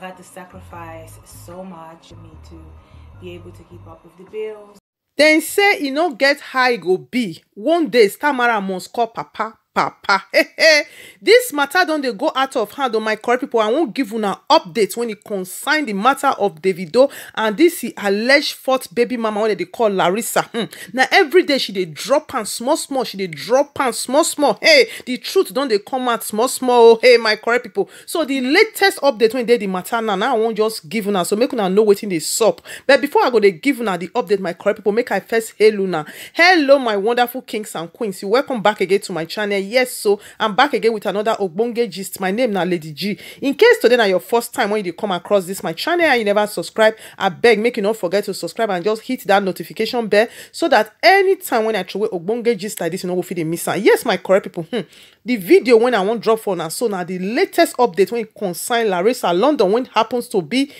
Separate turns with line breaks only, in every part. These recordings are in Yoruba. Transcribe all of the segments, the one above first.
I've had to sacrifice so much for me to be able to keep up with the bills. dem say you e no get high e go be one day stamara must call papa papa dis matter don dey go out of hand o oh, my correct people. i wan give una update when e concern the matter of davido and this e alleged fourth baby mama wey dem dey call larissa hmm. na everyday she dey drop am small small she dey drop am small small hey the truth don dey come out small small oh hey my correct people. so the latest update wey dey the matter now now i wan just give una so make una know wetin dey sup but before i go dey give una the update my correct people, make i first hail una hello my wonderful kings and queens you welcome back again to my channel yes so i'm back again with another ogbonge gist my name na lady g in case today na your first time when you dey come across this, my channel and you never subscribe abeg make you no forget to subscribe and just hit that notification bell so dat anytime when i throw throway ogbonge gist like this, you no go fit dey miss am yes my correct people. hmm di video wey i wan drop for na so na the latest update wey concern larissa london wey happens to be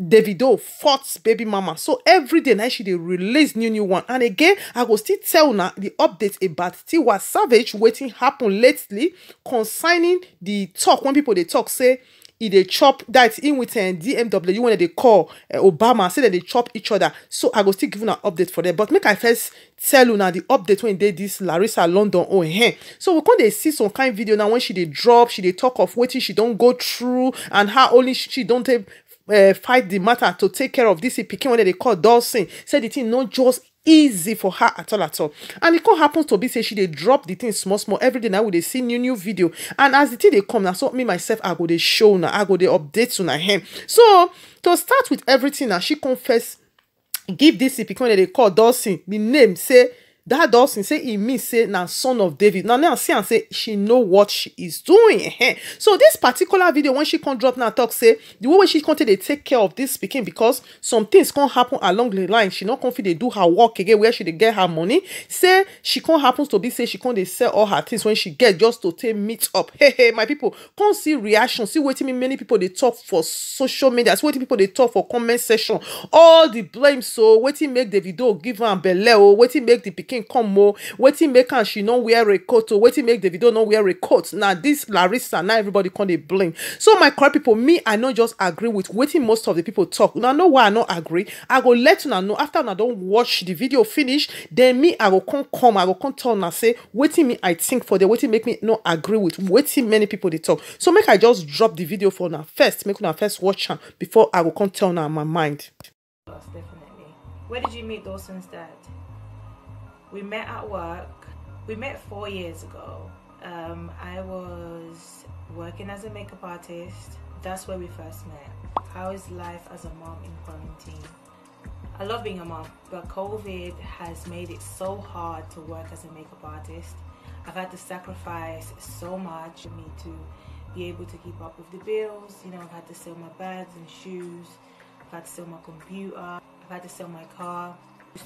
davido fourth baby mama so every day now she they release new new one and again i go still tell una the update about tiwa savage wetin happen lately concerning the talk when people they talk say e dey chop that in with uh, eh, dmw when dem dey call eh, obama say that they chop each other so i go still give an update for dem but make i first tell you una the update when they e this larissa london oh hen eh, so we con dey see some kind video now when she they drop she they talk of waiting she don't go through and how only she don't have. uh, fight the matter to take care of this one wey they call dawson say the thing not just easy for her at all at all and it come happen to be say she They drop the thing small small every day now we see new new video and as the thing they come I so me myself i go they show now. i go they update una him. so to start with everything Now she confess give dis pikin One dem they call dawson the name say That dawson say e means say na son of david now now see and say she know what she is doing so this particular video when she come drop now talk say the way wey she come take take care of this speaking because some things can't happen along the line she not confident fit do her work again where she they get her money say she can't happens to be say she can't they sell all her things when she get just to take meet up hey hey my people can't see reaction see wetin many people they talk for social media see wetin pipo dey talk for comment section all the blame so oh, waiting make the video give am belle oh, waiting make the pikin come o wetin make am she no wear a coat o oh. wetin make davido no wear a coat na dis larissa na everybody come dey blame so my correct pipo me i no just agree with wetin most of di pipo talk. una know why i no agree i go let una know after una don watch di video finish den me i go come come i go come tell una say wetin me i think for there wetin make me no agree with wetin many pipo dey talk. so make i just drop di video for una first make una first watch am before i go come tell una my mind. Definitely. Where did you meet Dawson's dad? we met at work. We met four years ago. Um, I was working as a makeup artist. That's where we first met. How is life as a mom in quarantine? I love being a mom, but COVID has made it so hard to work as a makeup artist. I've had to sacrifice so much for me to be able to keep up with the bills. You know, I've had to sell my bags and shoes. I've had to sell my computer. I've had to sell my car.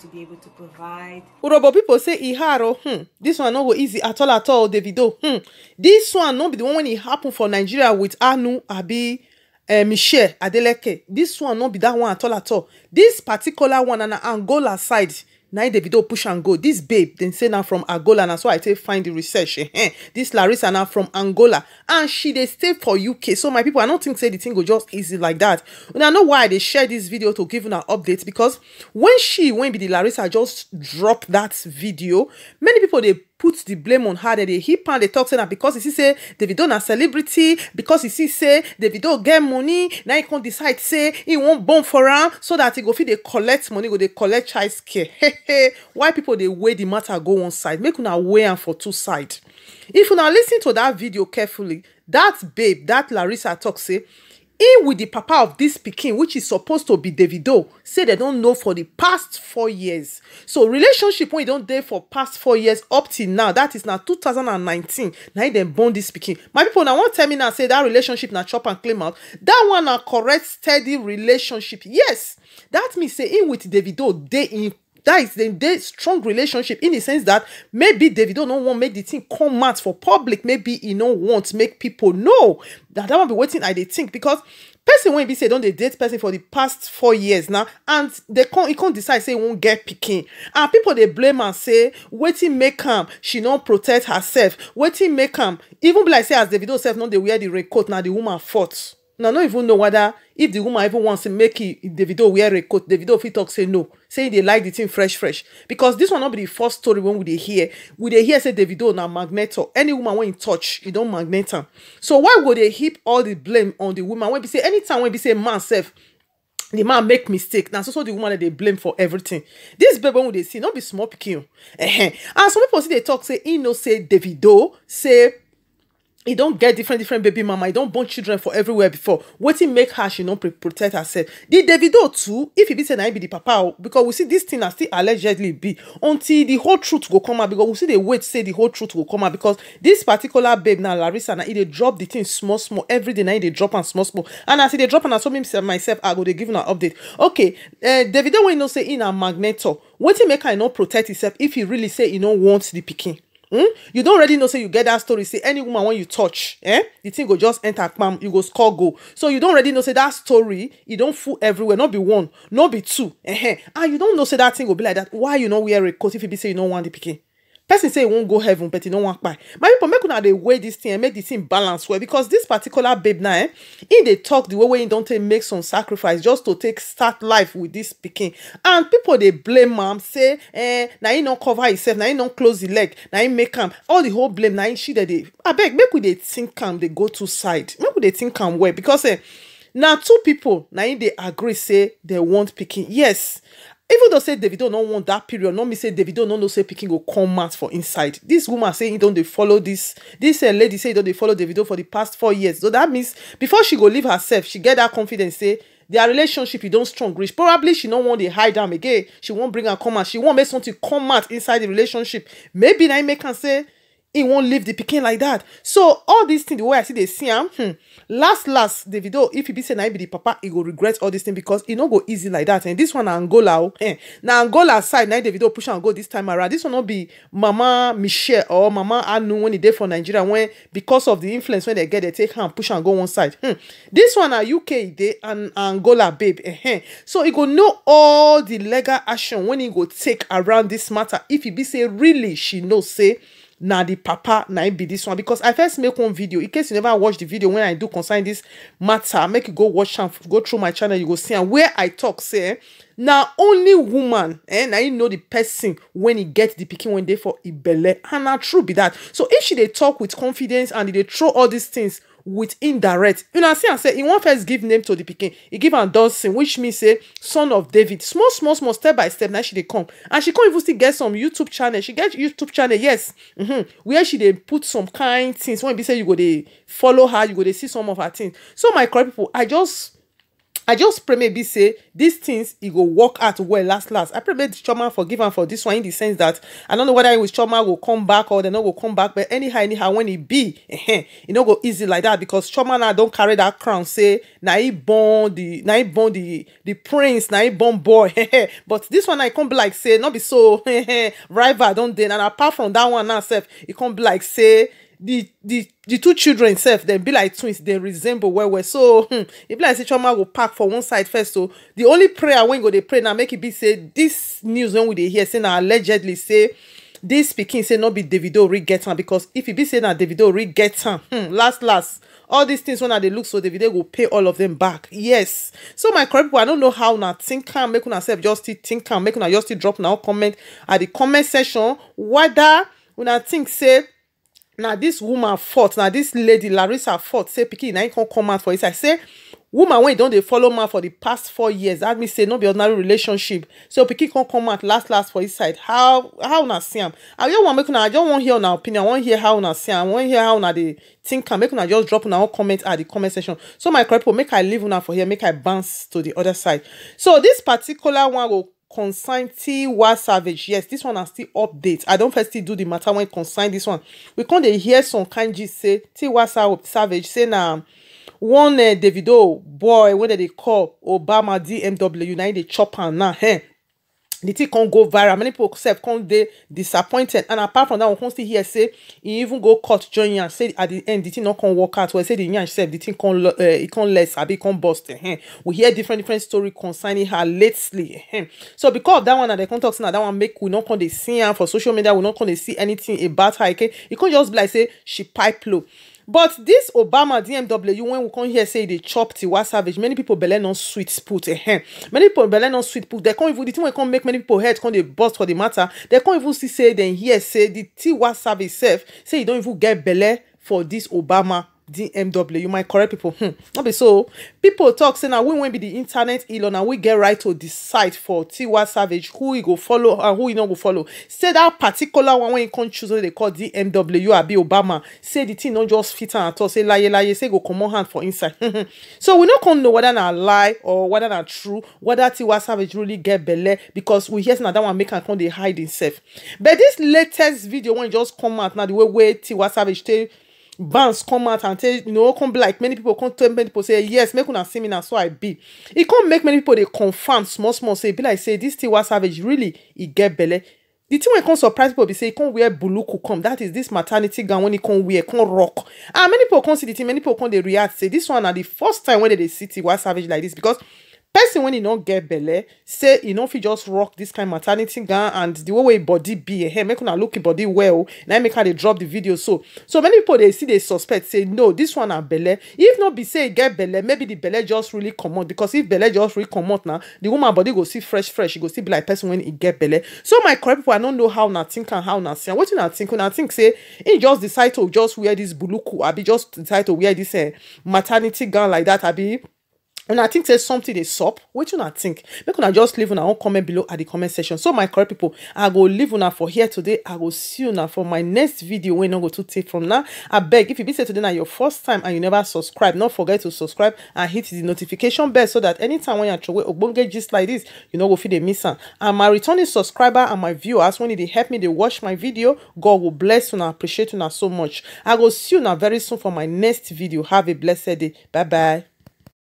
to be able to provide. Urobo people say Iharo, hmm, this one no go easy at all at all, Davido. Hmm. This one no be the one when it happened for Nigeria with Anu Abi uh, Michelle Adeleke. This one no be that one at all at all. This particular one on Angola side, na davido push am go This babe dem say na from angola na so i take find the research eh dis larissa na from angola and she dey stay for uk so my people, i no think say the thing go just easy like that. una know why i dey share this video to give una update because when she wen be the larissa just drop that video many people dey put the blame on her They dey hip am dey talk say na because he see say davido na celebrity because he see say davido get money Now he can decide say he wan born for am so that he go feel they collect money go they collect child care why people they weigh the matter go one side make una weigh am for two side if una now listen to that video carefully that babe that larissa tok say e with the papa of this pikin which is supposed to be davido say they don know for the past four years so relationship wey don dey for past four years up till now that is na 2019 na im dem born dis pikin my pipo na wan tell me now say that relationship na chop and clean mouth That one na correct steady relationship yes that means say im with davido dey in that is the dey strong relationship in the sense that maybe davido no wan make the thing come out for public maybe he no want make people know that that one be waiting i dey think because person wey be say don't dey date person for the past four years now and they can't he can't decide say he won't get picking and people they blame and say waiting make am she no protect herself waiting make am even be like say as davido sef no they wear the red coat now the woman fault una no even know whether if the woman even wants to make e davido wear raincoat davido he talks say no saying they like the thing fresh, fresh. Because this will not be the first story when we they hear. We they hear say Davido now magneto. Any woman when you touch, you don't magnet her. So why would they heap all the blame on the woman when we say anytime when we say man self? The man make mistake. Now, so, so the woman that they blame for everything. This baby when they see, not be small picking. And some people see they talk, say, he no say Davido, say e don get different different baby mama e don born children for everywhere before wetin make her she no protect herself di davido too if e be say na him be di papa o because we see dis thing na still allegedly be until di whole truth go come out because we still dey wait say di whole truth go come out because dis particular babe na larissa na e dey drop di thing small small every day na e dey drop am small small and as e dey drop am na so me myself i go dey give una update okay eh, davido wey know say e na magnetor wetin make her no protect herself if really say no want pikin. Hmm? You don't already know, say you get that story. Say any woman when you touch, eh? The thing will just enter pam, you go score go. So you don't already know, say that story, you don't fool everywhere, not be one, not be two. Eh? eh. And you don't know, say that thing will be like that. Why you not wear a coat if you be say you don't want the picking? person say he wan go heaven but he no wan kpai my pipo make una dey weigh dis thing and make di thing balance well because dis particular babe na eh he dey talk di way wey he don take make some sacrifice just to take start life with dis pikin and pipo dey blame am say eh na im no cover himself na im no close im leg na im make am all the whole blame na im she dey dey abeg make we dey think am dey go two side make we dey think am well because eh na two pipo na im dey agree say dem want pikin yes even though say davido don't want that period no Me say davido don't know say picking go come out for inside This woman saying don't they dey follow this? dis uh, lady say don't they follow davido for the past four years so that means before she go leave herself she get that confidence say their relationship you don't strong reach probably she no want to hide them again she won't bring am come out she won't make something come out inside the relationship maybe now make am say he won't leave the pikin like that so all these things the way i see they see am um, hmm, last last davido if he be say na him be the papa he go regret all these things because e no go easy like that and eh. this one na angola o oh, eh, na angola side na davido push am go this time around this one no be mama michelle or mama anu when e dey for nigeria when because of the influence wey dem get dem take am push am go one side hmm. this one na uk e dey and angola babe eh, eh. so e go know all the legal action wey e go take around this matter if e be say really she know say na the papa na be this one because i first make one video in case you never watch the video when i do concern this matter make you go watch am go through my channel you go see and where i talk say eh, now only woman eh, I know the person when he get the picking when dey for Ibele. belle and na true be that so if she they talk with confidence and they throw all these things with indirect you know see I say in one first first give name to the pikin He give am dawson which means say son of david small small small step by step Now she dey come and she come even still get some youtube channel she get youtube channel yes mm-hmm. where she dey put some kind things When be say you go dey follow her you go dey see some of her things so my correct people i just i just pray maybe say these things it go work out well last last i pray make chioma forgive am for this one in the sense that i don't know whether chioma will come back or they no will come back but anyhow anyhow when it be it no go easy like that because chioma now don't carry that crown say now he born the the now he born the prince now he born boy but this one i can't be like say not be so rival don't then. and apart from that one now self, it can't be like say the the the two children self dem be like twins dem resemble well well so hmm, e be like say chioma go park for one side first so the only prayer wey go dey pray na make e be say this news wey we dey hear say na allegedly say this pikin say no be davido really get am because if e be say na davido really get am hmm, last last all these things when i dey look so davido go pay all of them back yes so my correct people i no know how una think am make una sef just still think am make una just still drop una comment at the comment section whether una think say na this woman fault na this lady larissa fault say pikin na im come come out for inside say woman wey don dey follow man for the past four years that mean say no be ordinary relationship so pikin come come out last last for inside how how una see am i just wan make una i just wan hear una opinion i wan hear how una see am i wan hear how una dey think am make una just drop una own comment at the comment section so my correct people make i leave una for here make i bounce to the other side so this particular one go consign T was savage yes this one na still update i don't first still do the matter when consign this one we con dey hear some kind gist say T was savage say na one eh, davido boy wey dem dey call obama dmw United Chopper dey chop am now eh the thing con go viral many people sef con dey disappointed and apart from that we can still hear say he even go cut join and say at the end the thing no con work out well say the yansh said the thing con uh, eh, e con less a bit burst uh we hear different different story concerning her lately so because of that one and the context now that one make we not can dey see am for social media we not can dey see anything about her okay e can't just be like say she pipe low but this obama dmw when we come here say they dey chop tiwa savage many people belle no sweet put ehem many people belle no sweet put They come even the thing wey come make many people head come they bust for the matter They come even see say dem here say the tiwa savage sef say e don even get belle for this obama dmw you might correct people. hmm no be so People talk saying na we won't be the internet elon and we get right to decide for tiwa savage who e go follow and who e not go follow say that particular one when you can't choose wey dey call dmw be obama say the thing not just fit and at all say lie lie. say go come on hand for inside hmm, hmm. so we not come know whether na lie or whether na true whether tiwa savage really get belle because we hear say na one make am come dey hide himself but this latest video wey just come out now the way wey tiwa savage take bands come out and tell you know come be like many people come tell many people say yes make una see me na so i be e come make many people dey confam small small say e be like say this thing tiwa savage really e get belle the thing wey come surprise people be say e come wear buluku come that is this maternity gown wey e come wear e come rock and many people come see the thing many people come dey react say this one na the first time wey dem dey see tiwa savage like this because person when e no get belle say e no fit just rock this kind maternity gown and the way wey body be eh make una look im body well na make her dey drop the video so so many people dey still dey suspect say no this one na belle if no be say e get belle maybe the belle just really comot because if belle just really comot na the woman body go still fresh fresh e go still be like person when e get belle so my correct people i no know how una think and how una see am wetin una think una think say im just decide to just wear this buluku abi just decide to wear this eh maternity gown like that abi and I think there's something they stop. What you I think? Make I just leave una own comment below at the comment section. So my correct people, I go leave on for here today. I go see you now for my next video when I go to take from now. I beg if you be said today now your first time and you never subscribe, not forget to subscribe and hit the notification bell so that anytime when you are away obonge just like this, you know go feel the missing. And my returning subscriber and my viewers when they help me, they watch my video. God will bless I appreciate you now so much. I go see you now very soon for my next video. Have a blessed day. Bye bye.